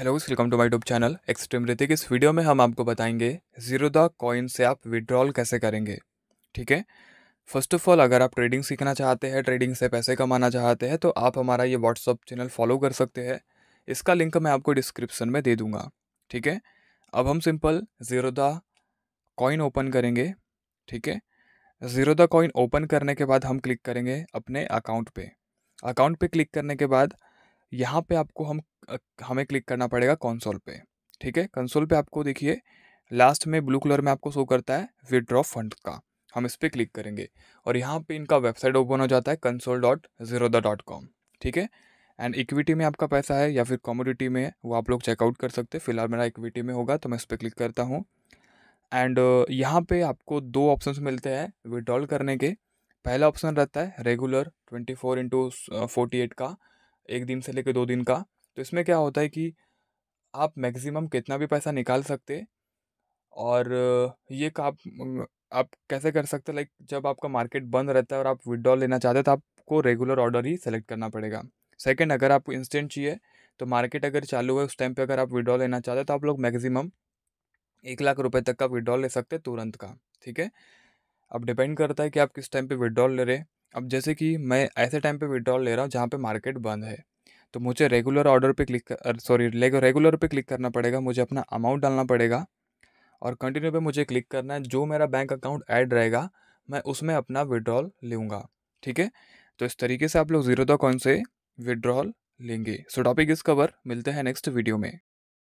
hello welcome to my tube channel extreme Hrithik इस video में हम आपको बताएंगे जीरो द कॉइन से आप विड्रॉल कैसे करेंगे ठीक है फर्स्ट ऑफ ऑल अगर आप ट्रेडिंग सीखना चाहते हैं ट्रेडिंग से पैसे कमाना चाहते हैं तो आप हमारा ये व्हाट्सअप चैनल फॉलो कर सकते हैं इसका लिंक मैं आपको डिस्क्रिप्सन में दे दूँगा ठीक है अब हम simple Zerodha Coin open करेंगे ठीक है ज़ीरो द कॉइन ओपन करने के बाद हम क्लिक करेंगे अपने अकाउंट पर अकाउंट पे क्लिक करने के बाद यहाँ पे आपको हम हमें क्लिक करना पड़ेगा कंसोल पे ठीक है कंसोल पे आपको देखिए लास्ट में ब्लू कलर में आपको शो करता है विड्रॉ फंड का हम इस पर क्लिक करेंगे और यहाँ पे इनका वेबसाइट ओपन हो जाता है console dot Zerodha dot com ठीक है एंड इक्विटी में आपका पैसा है या फिर कॉमोडिटी में है वो आप लोग चेकआउट कर सकते हैं फिलहाल मेरा इक्विटी में होगा तो मैं इस पर क्लिक करता हूँ एंड यहाँ पे आपको दो ऑप्शंस मिलते हैं विड्रॉल करने के पहला ऑप्शन रहता है regular twenty four into forty eight का एक दिन से लेकर दो दिन का तो इसमें क्या होता है कि आप मैक्सिमम कितना भी पैसा निकाल सकते और ये आप आप कैसे कर सकते लाइक जब आपका मार्केट बंद रहता है और आप विड्रॉल लेना चाहते हैं तो आपको रेगुलर ऑर्डर ही सेलेक्ट करना पड़ेगा सेकेंड अगर आपको इंस्टेंट चाहिए तो मार्केट अगर चालू है उस टाइम पे अगर आप विड्रॉ लेना चाहते हैं तो आप लोग मैक्सिमम एक लाख रुपए तक का विड्रॉ ले सकते हैं तुरंत का ठीक है अब डिपेंड करता है कि आप किस टाइम पे विड्रॉल ले रहे अब जैसे कि मैं ऐसे टाइम पे विड्रॉल ले रहा हूँ जहाँ पे मार्केट बंद है तो मुझे रेगुलर ऑर्डर पे क्लिक सॉरी रेगुलर पे क्लिक करना पड़ेगा मुझे अपना अमाउंट डालना पड़ेगा और कंटिन्यू पे मुझे क्लिक करना है जो मेरा बैंक अकाउंट ऐड रहेगा मैं उसमें अपना विड्रॉल लूँगा ठीक है तो इस तरीके से आप लोग जीरो दो कौन से विड्रॉल लेंगे सो टॉपिक इस कवर मिलते हैं नेक्स्ट वीडियो में